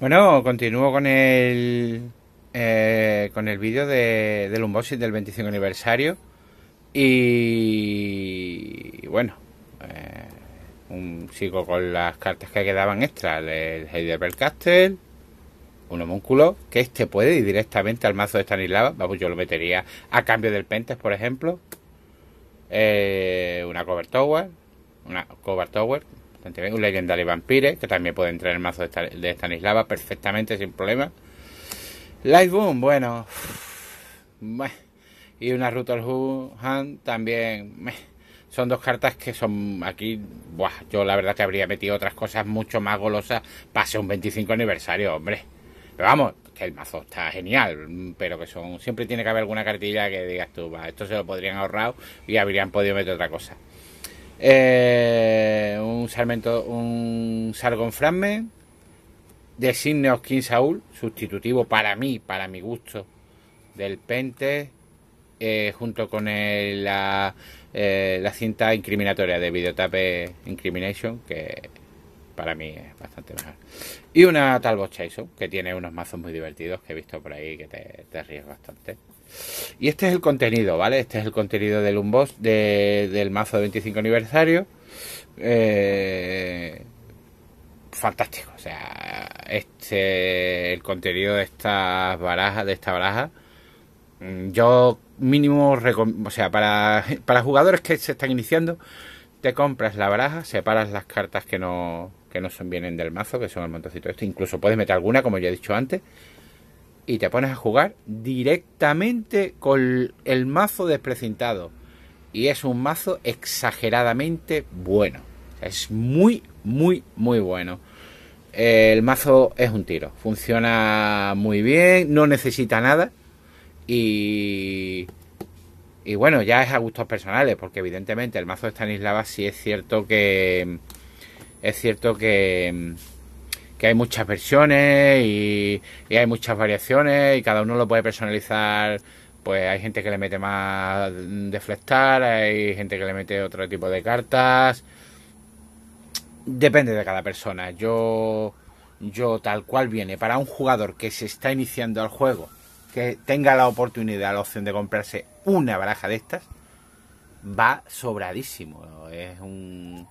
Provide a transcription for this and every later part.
Bueno, continúo con el eh, con el vídeo de, del unboxing del 25 aniversario y, bueno, eh, un, sigo con las cartas que quedaban extra, el Heidelberg Castle, un homúnculo, que este puede ir directamente al mazo de Stanislava, vamos, yo lo metería a cambio del Pentes, por ejemplo, eh, una Cover Tower, una Cover Tower, un Legendary Vampire, que también puede entrar en el mazo de Stanislava perfectamente, sin problema. Lightboom, bueno. Y una Rutal han también. Son dos cartas que son aquí. yo la verdad que habría metido otras cosas mucho más golosas. Pase un 25 aniversario, hombre. Pero vamos, que el mazo está genial. Pero que son. Siempre tiene que haber alguna cartilla que digas tú, esto se lo podrían ahorrar y habrían podido meter otra cosa. Eh, un un sargon frame de Sidney King Saúl, sustitutivo para mí, para mi gusto, del Pente, eh, junto con el, eh, la, cinta incriminatoria de Videotape Incrimination, que para mí es bastante mejor. Y una Talbot Chason, que tiene unos mazos muy divertidos que he visto por ahí, que te, te ríes bastante. Y este es el contenido, ¿vale? Este es el contenido del unbox del mazo de 25 aniversario. Eh, fantástico, o sea, este el contenido de estas barajas, de esta baraja. Mm, yo mínimo, o sea, para, para jugadores que se están iniciando, te compras la baraja, separas las cartas que no que no son vienen del mazo, que son el de este, incluso puedes meter alguna como ya he dicho antes y te pones a jugar directamente con el mazo desprecintado. Y es un mazo exageradamente bueno. Es muy, muy, muy bueno. El mazo es un tiro. Funciona muy bien, no necesita nada. Y, y bueno, ya es a gustos personales, porque evidentemente el mazo de Stanislava sí es cierto que... Es cierto que que hay muchas versiones y, hay muchas variaciones y cada uno lo puede personalizar. Pues hay gente que le mete más deflectar, hay gente que le mete otro tipo de cartas. Depende de cada persona. Yo, yo tal cual viene, para un jugador que se está iniciando al juego, que tenga la oportunidad, la opción de comprarse una baraja de estas, va sobradísimo. Es un.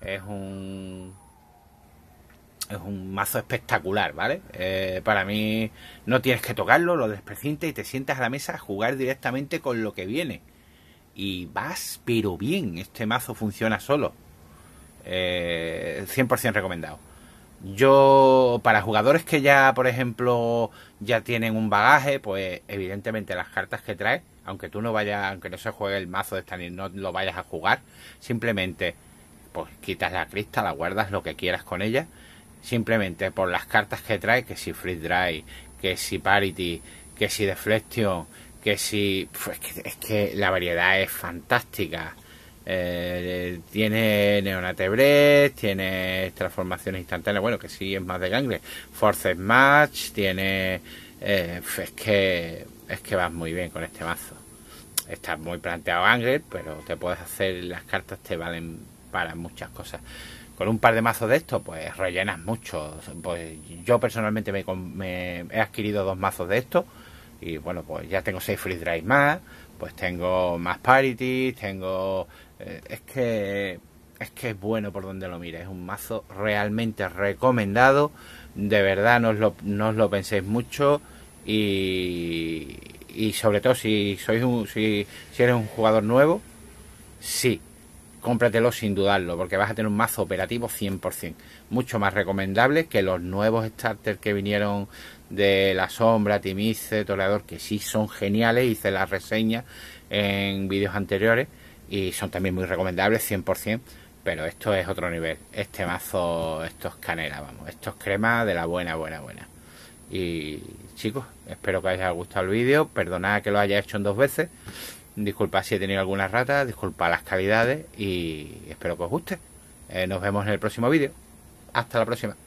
Es un es un mazo espectacular, ¿vale? Eh, para mí no tienes que tocarlo, lo desprecientes y te sientas a la mesa a jugar directamente con lo que viene. Y vas, pero bien, este mazo funciona solo. 100% eh, recomendado. Yo, para jugadores que ya, por ejemplo, ya tienen un bagaje, pues evidentemente las cartas que trae, aunque tú no vayas, aunque no se juegue el mazo de Stanley, no lo vayas a jugar, simplemente pues quitas la crista, la guardas lo que quieras con ella simplemente por las cartas que trae, que si Free Drive, que si Parity, que si Deflection, que si... es, que, la variedad es fantástica. Eh, tiene Neonatebres, tiene transformaciones instantáneas, bueno, que si es más de gangre, Force Match, tiene... Eh, es que es que vas muy bien con este mazo. Está muy planteado Angler, pero te puedes hacer, las cartas te valen para muchas cosas con un par de mazos de estos, pues rellenas mucho. Pues yo personalmente me, he adquirido dos mazos de estos y bueno, pues ya tengo seis free drives más, pues tengo más parity, tengo... Eh, es que es que es bueno por donde lo mires, es un mazo realmente recomendado, de verdad no os lo, penséis mucho y, y sobre todo si sois un, si, si eres un jugador nuevo, sí, cómpratelo sin dudarlo, porque vas a tener un mazo operativo 100%. Mucho más recomendable que los nuevos starters que vinieron de La Sombra, Timice, Toreador, que sí son geniales, hice la reseña en vídeos anteriores y son también muy recomendables 100%, pero esto es otro nivel. Este mazo, esto es canela, vamos, esto es crema de la buena, buena, buena. Y chicos, espero que os haya gustado el vídeo, perdonad que lo haya hecho en dos veces. Disculpa si he tenido alguna rata, disculpa las calidades y espero que os guste. Eh, nos vemos en el próximo vídeo. Hasta la próxima.